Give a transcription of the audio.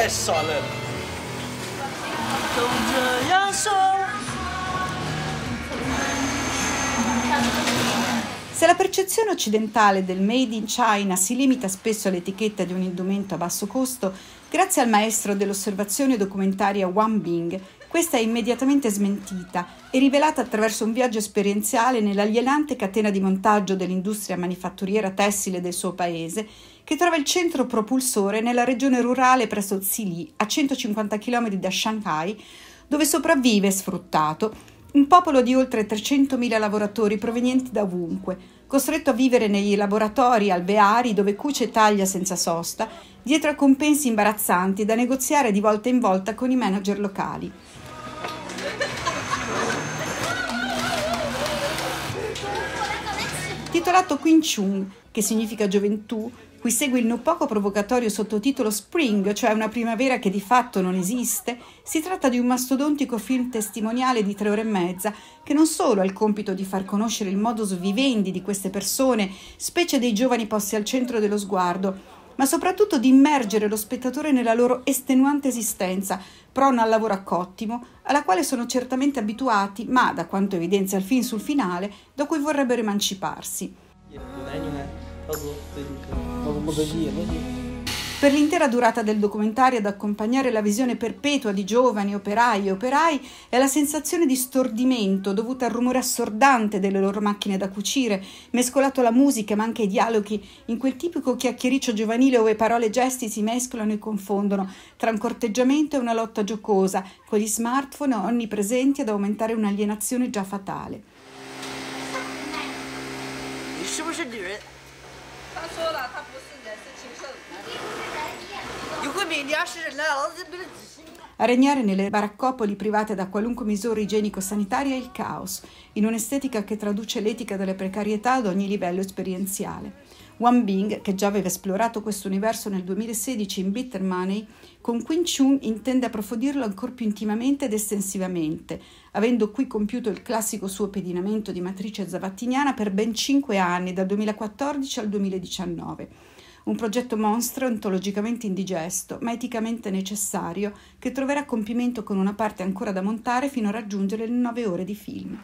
太爽了。总这样说。Se la percezione occidentale del Made in China si limita spesso all'etichetta di un indumento a basso costo, grazie al maestro dell'osservazione documentaria Wang Bing, questa è immediatamente smentita e rivelata attraverso un viaggio esperienziale nell'alienante catena di montaggio dell'industria manifatturiera tessile del suo paese che trova il centro propulsore nella regione rurale presso Xili, a 150 km da Shanghai, dove sopravvive sfruttato un popolo di oltre 300.000 lavoratori provenienti da ovunque, costretto a vivere negli laboratori alveari dove cuce e taglia senza sosta, dietro a compensi imbarazzanti da negoziare di volta in volta con i manager locali. Titolato Quinchung, che significa gioventù, Qui segue il non poco provocatorio sottotitolo Spring, cioè una primavera che di fatto non esiste. Si tratta di un mastodontico film testimoniale di tre ore e mezza che non solo ha il compito di far conoscere il modus vivendi di queste persone, specie dei giovani posti al centro dello sguardo, ma soprattutto di immergere lo spettatore nella loro estenuante esistenza, prona al lavoro a cottimo, alla quale sono certamente abituati, ma da quanto evidenzia il film sul finale, da cui vorrebbero emanciparsi. Per l'intera durata del documentario ad accompagnare la visione perpetua di giovani operai e operai è la sensazione di stordimento dovuta al rumore assordante delle loro macchine da cucire, mescolato alla musica ma anche ai dialoghi, in quel tipico chiacchiericcio giovanile dove parole e gesti si mescolano e confondono, tra un corteggiamento e una lotta giocosa, con gli smartphone onnipresenti ad aumentare un'alienazione già fatale. do it. A regnare nelle baraccopoli private da qualunque misura igienico-sanitaria è il caos, in un'estetica che traduce l'etica delle precarietà ad ogni livello esperienziale. Wang Bing, che già aveva esplorato questo universo nel 2016 in Bitter Money, con Queen Chun intende approfondirlo ancora più intimamente ed estensivamente, avendo qui compiuto il classico suo pedinamento di matrice zavattiniana per ben cinque anni, dal 2014 al 2019. Un progetto monstro, ontologicamente indigesto, ma eticamente necessario, che troverà compimento con una parte ancora da montare fino a raggiungere le nove ore di film.